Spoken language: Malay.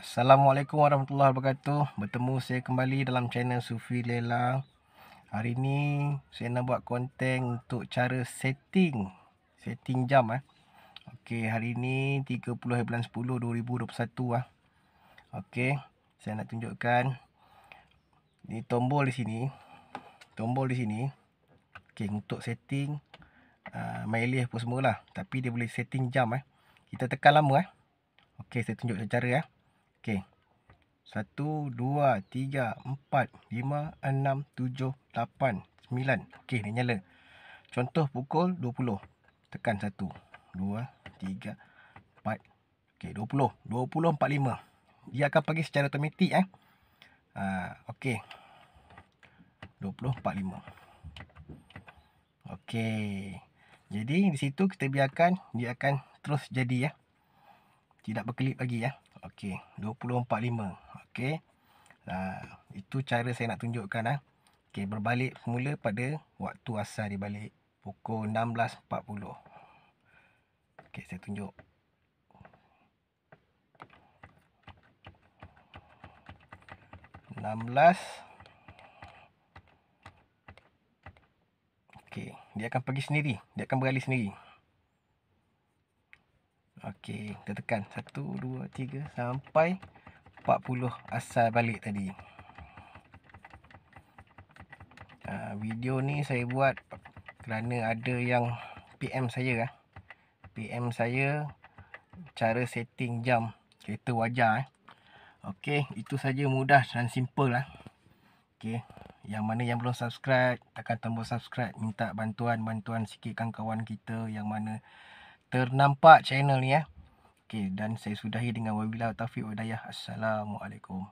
Assalamualaikum warahmatullahi wabarakatuh Bertemu saya kembali dalam channel Sufi Lela Hari ini saya nak buat konten untuk cara setting Setting jam eh Okey hari ni 30.10.2021 ah. Okay, saya nak tunjukkan ini tombol di sini Tombol di sini Okay, untuk setting uh, ah, Mailis pun lah. Tapi dia boleh setting jam eh Kita tekan lama eh Okey saya tunjuk cara eh Okey. satu dua tiga empat lima enam tujuh lapan sembilan Okey, dia nyala. Contoh pukul dua puluh Tekan 1 2 3 4. Okey, puluh empat lima Dia akan pergi secara automatik eh. Ha, dua puluh empat lima Okey. Jadi di situ kita biarkan dia akan terus jadi ya. Tidak berkelip lagi ya. Okey, 24.5. Okey. Nah, itu cara saya nak tunjukkan ah. Okey, berbalik mula pada waktu asal di balik pukul 16.40. Okey, saya tunjuk. enam belas okay. dia akan pergi sendiri dia akan beralih sendiri Okey, kita tekan satu, dua, tiga, sampai empat puluh asal balik tadi. Uh, video ni saya buat kerana ada yang PM saya ah. PM saya cara setting jam kereta wajar eh. Okey, itu saja mudah dan simple lah. Okey, yang mana yang belum subscribe, tekan tombol subscribe, minta bantuan-bantuan sikit kawan-kawan kita yang mana ternampak channel ni eh. Okey dan saya sudahi dengan wabillahi taufik wal hidayah. Assalamualaikum.